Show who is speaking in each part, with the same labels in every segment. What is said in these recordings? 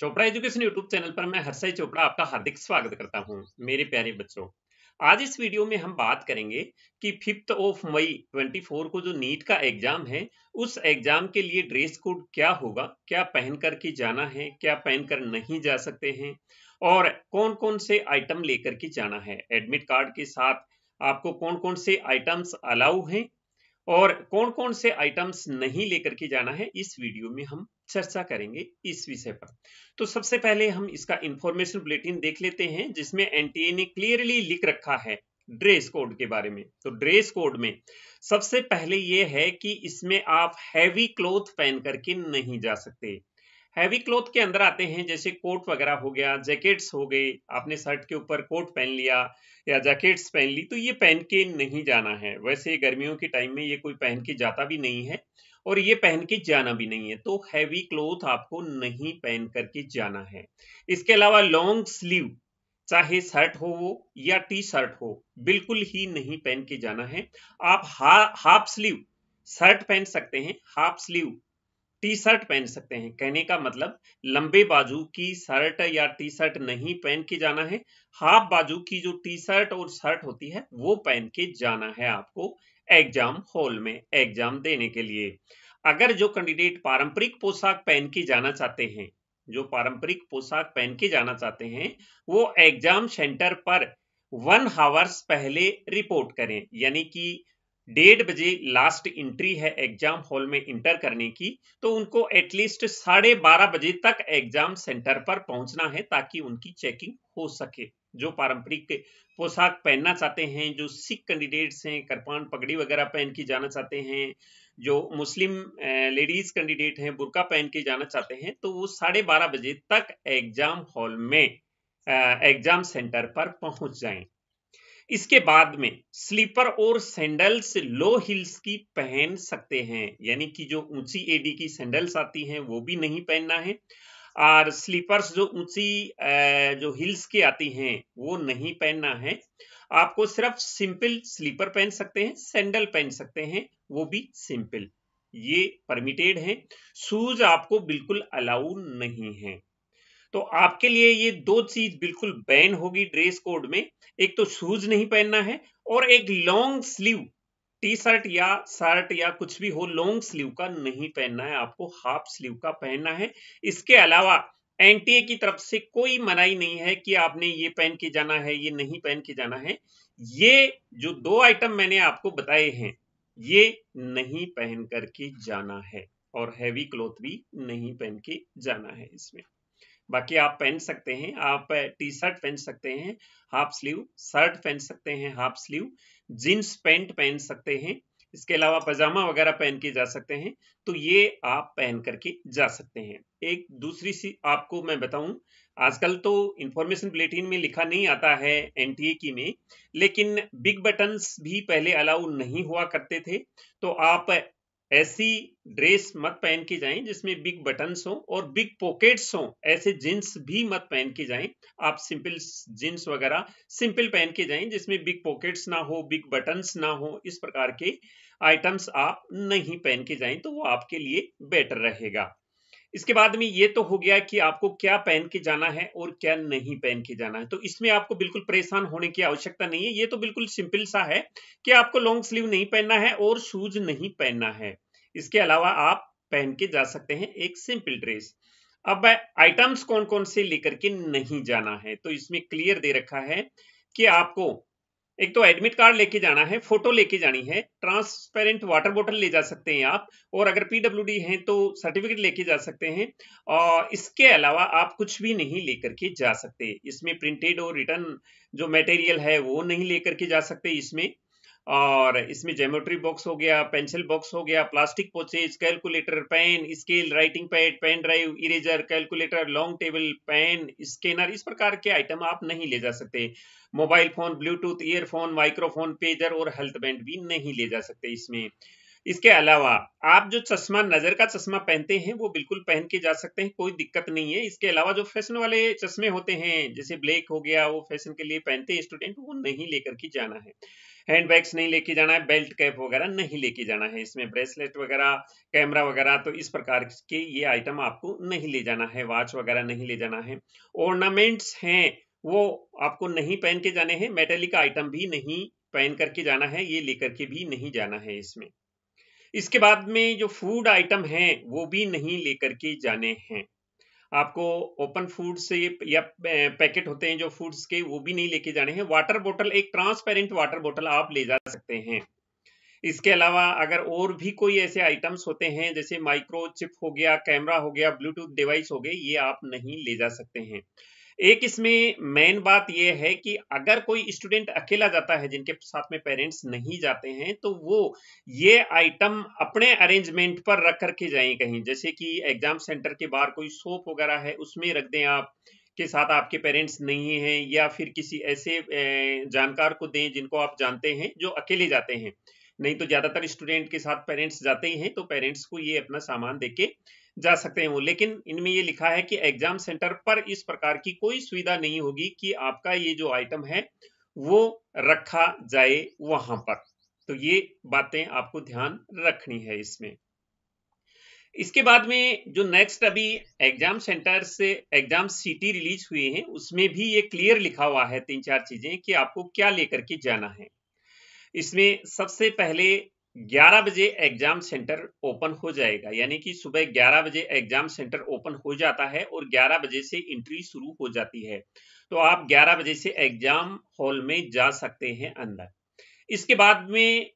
Speaker 1: Chopra education YouTube channel पर मैं हर्षय चोपड़ा आपका हार्दिक स्वागत करता हूं मेरे प्यारे बच्चों आज इस वीडियो में हम बात करेंगे कि फिफ्थ ऑफ मई 24 को जो नीट का एग्जाम है उस एग्जाम के लिए ड्रेस कोड क्या होगा क्या पहन कर के जाना है क्या पहन कर नहीं जा सकते हैं और कौन कौन से आइटम लेकर के जाना है एडमिट कार्ड के साथ आपको कौन कौन से आइटम्स अलाउ हैं और कौन कौन से आइटम्स नहीं लेकर के जाना है इस वीडियो में हम चर्चा करेंगे इस विषय पर तो सबसे पहले हम इसका इंफॉर्मेशन बुलेटिन देख लेते हैं जिसमें एनटीए ने क्लियरली लिख रखा है ड्रेस कोड के बारे में तो ड्रेस कोड में सबसे पहले यह है कि इसमें आप हैवी क्लोथ पहन करके नहीं जा सकते हैवी क्लोथ के अंदर आते हैं जैसे कोट वगैरह हो गया जैकेट्स हो गए आपने शर्ट के ऊपर कोट पहन लिया या जैकेट्स पहन ली तो ये पहन के नहीं जाना है वैसे गर्मियों के टाइम में ये कोई पहन के जाता भी नहीं है और ये पहन के जाना भी नहीं है तो हैवी क्लोथ आपको नहीं पहन करके जाना है इसके अलावा लॉन्ग स्लीव चाहे शर्ट हो वो या टी शर्ट हो बिल्कुल ही नहीं पहन के जाना है आप हा, हाफ स्लीव शर्ट पहन सकते हैं हाफ स्लीव टी शर्ट पहन सकते हैं कहने का मतलब लंबे बाजू की शर्ट या टी शर्ट नहीं पहन के जाना है हाफ बाजू की जो टी शर्ट और शर्ट होती है वो पहन के जाना है आपको एग्जाम हॉल में एग्जाम देने के लिए अगर जो कैंडिडेट पारंपरिक पोशाक पहन के जाना चाहते हैं जो पारंपरिक पोशाक पहन के जाना चाहते हैं वो एग्जाम सेंटर पर वन हावर्स पहले रिपोर्ट करें यानी कि डेढ़ बजे लास्ट एंट्री है एग्जाम हॉल में इंटर करने की तो उनको एटलीस्ट साढ़े बारह बजे तक एग्जाम सेंटर पर पहुंचना है ताकि उनकी चेकिंग हो सके जो पारंपरिक पोशाक पहनना चाहते हैं जो सिख कैंडिडेट्स हैं कृपान पगड़ी वगैरह पहन के जाना चाहते हैं जो मुस्लिम लेडीज कैंडिडेट हैं बुरका पहन के जाना चाहते हैं तो वो साढ़े बारह बजे तक एग्जाम हॉल में एग्जाम सेंटर पर पहुंच जाएं इसके बाद में स्लीपर और सैंडल्स लो हिल्स की पहन सकते हैं यानी कि जो ऊंची एडी की सैंडल्स आती हैं वो भी नहीं पहनना है और स्लीपर्स जो ऊंची जो हिल्स की आती हैं वो नहीं पहनना है आपको सिर्फ सिंपल स्लीपर पहन सकते हैं सैंडल पहन सकते हैं वो भी सिंपल ये परमिटेड है शूज आपको बिल्कुल अलाउ नहीं है तो आपके लिए ये दो चीज बिल्कुल बैन होगी ड्रेस कोड में एक तो शूज नहीं पहनना है और एक लॉन्ग स्लीव टी शर्ट या शर्ट या कुछ भी हो लॉन्ग स्लीव का नहीं पहनना है आपको हाफ स्लीव का पहनना है इसके अलावा एनटीए की तरफ से कोई मनाई नहीं है कि आपने ये पहन के जाना है ये नहीं पहन के जाना है ये जो दो आइटम मैंने आपको बताए हैं ये नहीं पहन करके जाना है और हैवी क्लोथ भी नहीं पहन के जाना है इसमें बाकी आप पहन सकते हैं आप टी शर्ट पहन सकते हैं हाफ स्लीव शर्ट पहन सकते हैं हाफ स्लीव जीन्स पैंट पहन सकते हैं इसके अलावा पजामा वगैरह पहन के जा सकते हैं तो ये आप पहन करके जा सकते हैं एक दूसरी सी आपको मैं बताऊं आजकल तो इंफॉर्मेशन बुलेटिन में लिखा नहीं आता है एनटीए की में लेकिन बिग बटन्स भी पहले अलाउ नहीं हुआ करते थे तो आप ऐसी ड्रेस मत पहन के जाएं जिसमें बिग बटन्स हो और बिग पॉकेट्स हो ऐसे जींस भी मत पहन के जाएं आप सिंपल जींस वगैरह सिंपल पहन के जाएं जिसमें बिग पॉकेट्स ना हो बिग बटन्स ना हो इस प्रकार के आइटम्स आप नहीं पहन के जाएं तो वो आपके लिए बेटर रहेगा इसके बाद में ये तो हो गया कि आपको क्या पहन के जाना है और क्या नहीं पहन के जाना है तो इसमें आपको बिल्कुल परेशान होने की आवश्यकता नहीं है ये तो बिल्कुल सिंपल सा है कि आपको लॉन्ग स्लीव नहीं पहनना है और शूज नहीं पहनना है इसके अलावा आप पहन के जा सकते हैं एक सिंपल ड्रेस अब आइटम्स कौन कौन से लेकर के नहीं जाना है तो इसमें क्लियर दे रखा है कि आपको एक तो एडमिट कार्ड लेके जाना है फोटो लेके जानी है ट्रांसपेरेंट वाटर बोतल ले जा सकते हैं आप और अगर डी हैं तो सर्टिफिकेट लेके जा सकते हैं और इसके अलावा आप कुछ भी नहीं लेकर के जा सकते इसमें प्रिंटेड और रिटर्न जो मटेरियल है वो नहीं लेकर के जा सकते इसमें और इसमें जेमेट्री बॉक्स हो गया पेंसिल बॉक्स हो गया plastic pouches calculator pen scale writing pad pen drive eraser calculator log table pen scanner इस प्रकार के आइटम आप नहीं ले जा सकते mobile phone Bluetooth earphone microphone pager और हेल्थ बैंड भी नहीं ले जा सकते इसमें इसके अलावा आप जो चश्मा नज़र का चश्मा पहनते हैं वो बिल्कुल पहन के जा सकते हैं कोई दिक्कत नहीं है इसके अलावा जो फैशन वाले चश्मे होते हैं जैसे ब्लैक हो गया वो फैशन के लिए पहनते हैं स्टूडेंट वो नहीं लेकर के जाना है हैंड बैग्स नहीं लेके जाना है बेल्ट कैप वगैरह नहीं लेके जाना है इसमें ब्रेसलेट वगैरह कैमरा वगैरह तो इस प्रकार के ये आइटम आपको नहीं ले जाना है वॉच वगैरह नहीं ले जाना है ऑर्नामेंट्स हैं वो आपको नहीं पहन के जाने हैं मेटेलिक आइटम भी नहीं पहन करके जाना है ये लेकर के भी नहीं जाना है इसमें इसके बाद में जो फूड आइटम हैं वो भी नहीं लेकर के जाने हैं आपको ओपन फूड से या पैकेट होते हैं जो फूड्स के वो भी नहीं लेके जाने हैं वाटर बोतल एक ट्रांसपेरेंट वाटर बोतल आप ले जा सकते हैं इसके अलावा अगर और भी कोई ऐसे आइटम्स होते हैं जैसे माइक्रोचिप हो गया कैमरा हो गया ब्लूटूथ डिवाइस हो गए ये आप नहीं ले जा सकते हैं एक इसमें मेन बात यह है कि अगर कोई स्टूडेंट अकेला जाता है जिनके साथ में पेरेंट्स नहीं जाते हैं तो वो ये आइटम अपने अरेंजमेंट पर रख करके जाएं कहीं जैसे कि एग्जाम सेंटर के बाहर कोई सोप वगैरह है उसमें रख दें आप के साथ आपके पेरेंट्स नहीं हैं या फिर किसी ऐसे जानकार को दें जिनको आप जानते हैं जो अकेले जाते हैं नहीं तो ज्यादातर स्टूडेंट के साथ पेरेंट्स जाते ही हैं तो पेरेंट्स को ये अपना सामान देके जा सकते हैं वो लेकिन इनमें ये लिखा है कि एग्जाम सेंटर पर इस प्रकार की कोई सुविधा नहीं होगी कि आपका ये जो आइटम है वो रखा जाए वहां पर तो ये बातें आपको ध्यान रखनी है इसमें इसके बाद में जो नेक्स्ट अभी एग्जाम सेंटर से एग्जाम सीटी रिलीज हुई हैं उसमें भी ये क्लियर लिखा हुआ है तीन चार चीजें कि आपको क्या लेकर के जाना है इसमें सबसे पहले 11 बजे एग्जाम सेंटर ओपन हो जाएगा यानी कि सुबह 11 बजे एग्जाम सेंटर ओपन हो जाता है और 11 बजे से एंट्री शुरू हो जाती है तो आप 11 बजे से एग्जाम हॉल में जा सकते हैं अंदर इसके बाद में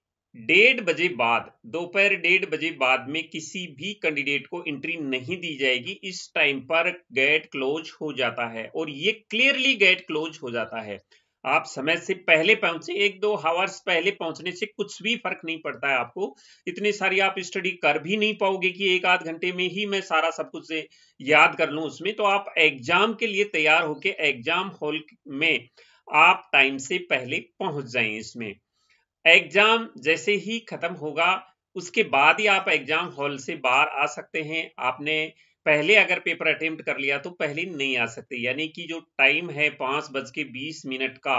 Speaker 1: डेढ़ बजे बाद दोपहर डेढ़ बजे बाद में किसी भी कैंडिडेट को एंट्री नहीं दी जाएगी इस टाइम पर गेट क्लोज हो जाता है और ये क्लियरली गेट क्लोज हो जाता है आप समय से पहले पहुंचे एक दो हावर्स पहले पहुंचने से कुछ भी फर्क नहीं पड़ता है आपको इतनी सारी आप स्टडी कर भी नहीं पाओगे कि एक आध घंटे में ही मैं सारा सब कुछ याद कर लू उसमें तो आप एग्जाम के लिए तैयार होके एग्जाम हॉल में आप टाइम से पहले पहुंच जाए इसमें एग्जाम जैसे ही खत्म होगा उसके बाद ही आप एग्जाम हॉल से बाहर आ सकते हैं आपने पहले अगर पेपर अटेम्प्ट कर लिया तो पहले नहीं आ सकते यानी कि जो टाइम है पांच बज के बीस मिनट का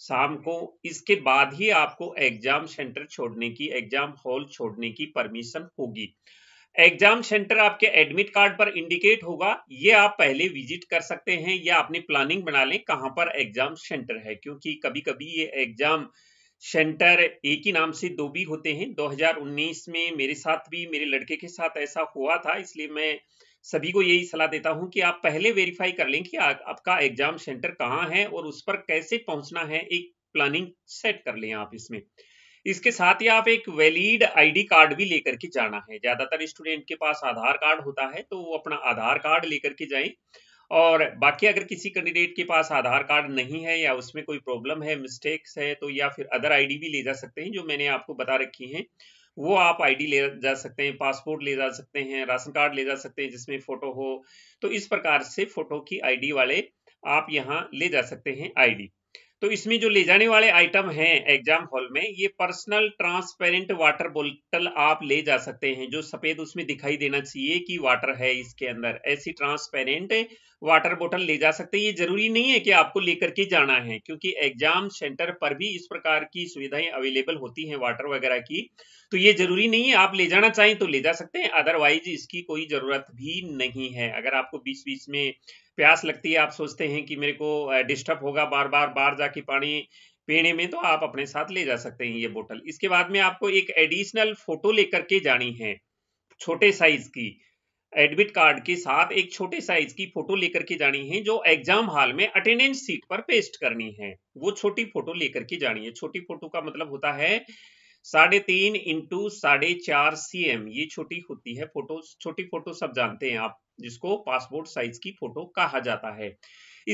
Speaker 1: शाम को इसके बाद ही आपको एग्जाम सेंटर छोड़ने की एग्जाम हॉल छोड़ने की परमिशन होगी एग्जाम सेंटर आपके एडमिट कार्ड पर इंडिकेट होगा ये आप पहले विजिट कर सकते हैं या अपनी प्लानिंग बना लें कहाँ पर एग्जाम सेंटर है क्योंकि कभी कभी ये एग्जाम सेंटर एक ही नाम से दो भी होते हैं 2019 में मेरे साथ भी मेरे लड़के के साथ ऐसा हुआ था इसलिए मैं सभी को यही सलाह देता हूं कि आप पहले वेरीफाई कर लें कि आ, आपका एग्जाम सेंटर कहाँ है और उस पर कैसे पहुंचना है एक प्लानिंग सेट कर लें आप इसमें इसके साथ ही आप एक वैलिड आईडी कार्ड भी लेकर के जाना है ज्यादातर स्टूडेंट के पास आधार कार्ड होता है तो वो अपना आधार कार्ड लेकर के जाए और बाकी अगर किसी कैंडिडेट के पास आधार कार्ड नहीं है या उसमें कोई प्रॉब्लम है मिस्टेक्स है तो या फिर अदर आईडी भी ले जा सकते हैं जो मैंने आपको बता रखी है वो आप आईडी ले जा सकते हैं पासपोर्ट ले जा सकते हैं राशन कार्ड ले जा सकते हैं जिसमें फ़ोटो हो तो इस प्रकार से फ़ोटो की आईडी वाले आप यहाँ ले जा सकते हैं आईडी तो इसमें जो ले जाने वाले आइटम हैं एग्जाम हॉल में ये पर्सनल ट्रांसपेरेंट वाटर बोतल आप ले जा सकते हैं जो सफेद उसमें दिखाई देना चाहिए कि वाटर है इसके अंदर ऐसी ट्रांसपेरेंट वाटर बोतल ले जा सकते हैं ये जरूरी नहीं है कि आपको लेकर के जाना है क्योंकि एग्जाम सेंटर पर भी इस प्रकार की सुविधाएं अवेलेबल होती है वाटर वगैरह की तो ये जरूरी नहीं है आप ले जाना चाहें तो ले जा सकते हैं अदरवाइज इसकी कोई जरूरत भी नहीं है अगर आपको बीच बीच में प्यास लगती है आप सोचते हैं कि मेरे को डिस्टर्ब होगा बार बार बाहर जाके पानी पीने में तो आप अपने साथ ले जा सकते हैं ये बोतल इसके बाद में आपको एक एडिशनल फोटो लेकर के जानी है छोटे साइज की एडमिट कार्ड के साथ एक छोटे साइज की फोटो लेकर के जानी है जो एग्जाम हॉल में अटेंडेंस सीट पर पेस्ट करनी है वो छोटी फोटो लेकर के जानी है छोटी फोटो का मतलब होता है साढ़े तीन इंटू साढ़े चार सी एम ये छोटी होती है फोटो छोटी फोटो सब जानते हैं आप जिसको पासपोर्ट साइज की फोटो कहा जाता है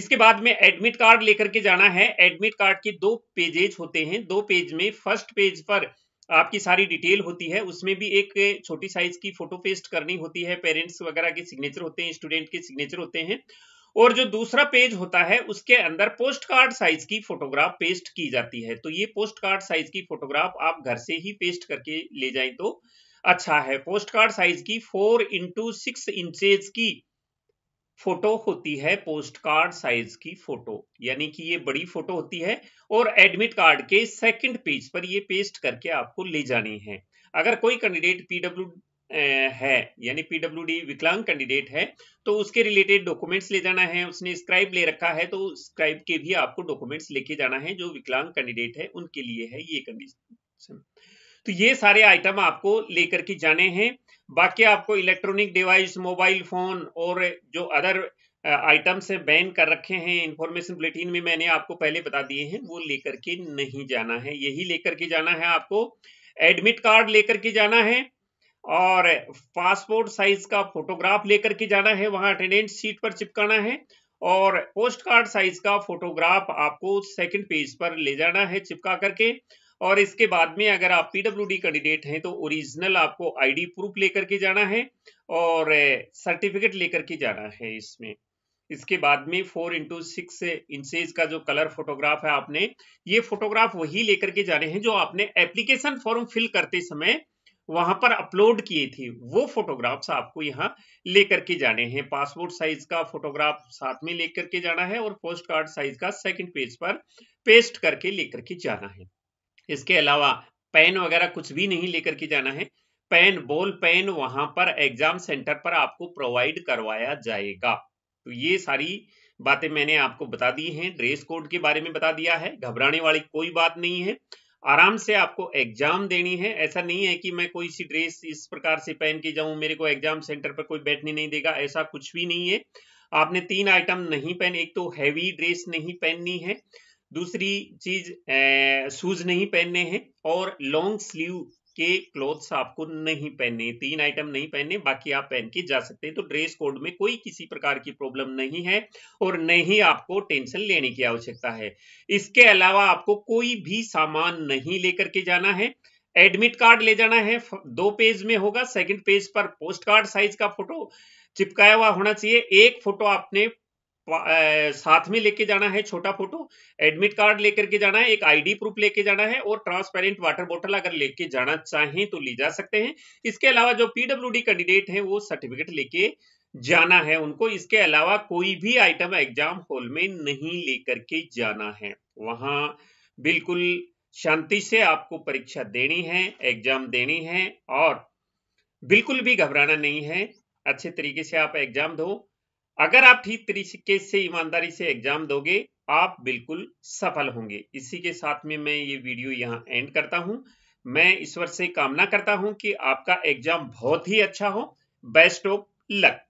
Speaker 1: इसके बाद में एडमिट कार्ड लेकर के जाना है एडमिट कार्ड के दो पेजेज होते हैं दो पेज में फर्स्ट पेज पर आपकी सारी डिटेल होती है उसमें भी एक छोटी साइज की फोटो पेस्ट करनी होती है पेरेंट्स वगैरह के सिग्नेचर होते हैं स्टूडेंट के सिग्नेचर होते हैं और जो दूसरा पेज होता है उसके अंदर पोस्ट कार्ड साइज की फोटोग्राफ पेस्ट की जाती है तो ये पोस्ट कार्ड साइज की फोटोग्राफ आप घर से ही पेस्ट करके ले जाए तो अच्छा है पोस्ट कार्ड साइज की फोर इंटू सिक्स इंचेज की फोटो होती है पोस्ट कार्ड साइज की फोटो यानी कि ये बड़ी फोटो होती है और एडमिट कार्ड के सेकंड पेज पर ये पेस्ट करके आपको ले जानी है अगर कोई कैंडिडेट पीडब्ल्यू है यानी पीडब्ल्यू विकलांग कैंडिडेट है तो उसके रिलेटेड डॉक्यूमेंट्स ले जाना है उसने स्क्राइब ले रखा है तो स्क्राइब के भी आपको डॉक्यूमेंट्स लेके जाना है जो विकलांग कैंडिडेट है उनके लिए है ये कंडीशन तो ये सारे आइटम आपको लेकर के जाने हैं बाकी आपको इलेक्ट्रॉनिक डिवाइस मोबाइल फोन और जो अदर आइटम्स बैन कर रखे हैं इंफॉर्मेशन बुलेटिन में मैंने आपको पहले बता दिए हैं वो लेकर के नहीं जाना है यही लेकर के जाना है आपको एडमिट कार्ड लेकर के जाना है और पासपोर्ट साइज का फोटोग्राफ लेकर के जाना है वहां अटेंडेंट सीट पर चिपकाना है और पोस्ट कार्ड साइज का फोटोग्राफ आपको सेकंड पेज पर ले जाना है चिपका करके और इसके बाद में अगर आप पीडब्ल्यू कैंडिडेट हैं तो ओरिजिनल आपको आईडी प्रूफ लेकर के जाना है और सर्टिफिकेट लेकर के जाना है इसमें इसके बाद में फोर इंटू सिक्स इंचेज का जो कलर फोटोग्राफ है आपने ये फोटोग्राफ वही लेकर के जाने हैं जो आपने एप्लीकेशन फॉर्म फिल करते समय वहां पर अपलोड किए थे वो फोटोग्राफ्स आपको यहाँ लेकर के जाने हैं पासपोर्ट साइज का फोटोग्राफ साथ में लेकर के जाना है और पोस्ट कार्ड साइज का सेकंड पेज पर पेस्ट करके लेकर के जाना है इसके अलावा पेन वगैरह कुछ भी नहीं लेकर के जाना है पेन बॉल पेन वहां पर एग्जाम सेंटर पर आपको प्रोवाइड करवाया जाएगा तो ये सारी बातें मैंने आपको बता दी हैं ड्रेस कोड के बारे में बता दिया है घबराने वाली कोई बात नहीं है आराम से आपको एग्जाम देनी है ऐसा नहीं है कि मैं कोई सी ड्रेस इस प्रकार से पहन के जाऊं मेरे को एग्जाम सेंटर पर कोई बैठने नहीं देगा ऐसा कुछ भी नहीं है आपने तीन आइटम नहीं पहने एक तो हैवी ड्रेस नहीं पहननी है दूसरी चीज शूज नहीं पहनने हैं और लॉन्ग स्लीव कि क्लोथ्स आपको नहीं पहनने तीन आइटम नहीं पहनने बाकी आप पहन के जा सकते हैं तो ड्रेस कोड में कोई किसी प्रकार की प्रॉब्लम नहीं है और नहीं आपको टेंशन लेने की आवश्यकता है इसके अलावा आपको कोई भी सामान नहीं लेकर के जाना है एडमिट कार्ड ले जाना है दो पेज में होगा सेकंड पेज पर पोस्ट कार्ड साइज का फोटो चिपकाया हुआ होना चाहिए एक फोटो आपने साथ में लेके जाना है छोटा फोटो एडमिट कार्ड लेकर के जाना है एक आईडी प्रूफ लेके जाना है और ट्रांसपेरेंट वाटर बोतल अगर लेके जाना चाहें तो ले जा सकते हैं इसके अलावा जो पीडब्ल्यूडी कैंडिडेट है वो सर्टिफिकेट लेके जाना है उनको इसके अलावा कोई भी आइटम एग्जाम हॉल में नहीं लेकर के जाना है वहां बिल्कुल शांति से आपको परीक्षा देनी है एग्जाम देनी है और बिल्कुल भी घबराना नहीं है अच्छे तरीके से आप एग्जाम दो अगर आप ठीक तरीके से ईमानदारी से एग्जाम दोगे आप बिल्कुल सफल होंगे इसी के साथ में मैं ये वीडियो यहाँ एंड करता हूँ मैं ईश्वर से कामना करता हूँ कि आपका एग्जाम बहुत ही अच्छा हो बेस्ट ऑफ लक